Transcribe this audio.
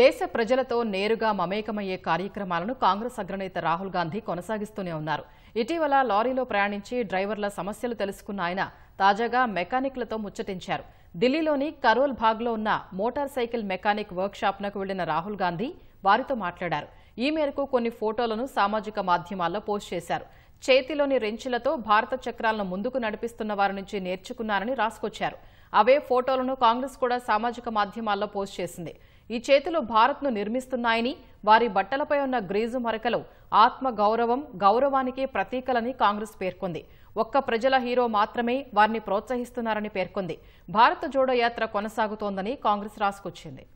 దేశ ప్రజలతో నేరుగా మమేకమయ్యే కార్యక్రమాలను కాంగ్రెస్ అగ్రనేత రాహుల్ గాంధీ కొనసాగిస్తూనే ఉన్నారు ఇటీవల లారీలో ప్రయాణించి డ్రైవర్ల సమస్యలు తెలుసుకున్న ఆయన తాజాగా మెకానిక్లతో ముచ్చటించారు ఢిల్లీలోని కరోల్ భాగ్లో ఉన్న మోటార్ సైకిల్ మెకానిక్ వర్క్షాప్నకు వెళ్లిన రాహుల్ గాంధీ వారితో మాట్లాడారు ఈ మేరకు కొన్ని ఫోటోలను సామాజిక మాధ్యమాల్లో పోస్ట్ చేశారు చేతిలోని రెంచులతో భారత చక్రాలను ముందుకు నడిపిస్తున్న వారి నుంచి నేర్చుకున్నారని రాసుకొచ్చారు అవే ఫోటోలను కాంగ్రెస్ కూడా సామాజిక మాధ్యమాల్లో పోస్ట్ చేసింది ఈ చేతులు భారత్ను నిర్మిస్తున్నాయని వారి బట్టలపై ఉన్న గ్రీజు మరకలు ఆత్మ గౌరవం గౌరవానికి ప్రతీకలని కాంగ్రెస్ పేర్కొంది ఒక్క ప్రజల హీరో మాత్రమే వారిని ప్రోత్సహిస్తున్నారని పేర్కొంది భారత జోడో యాత్ర కొనసాగుతోందని కాంగ్రెస్ రాసుకొచ్చింది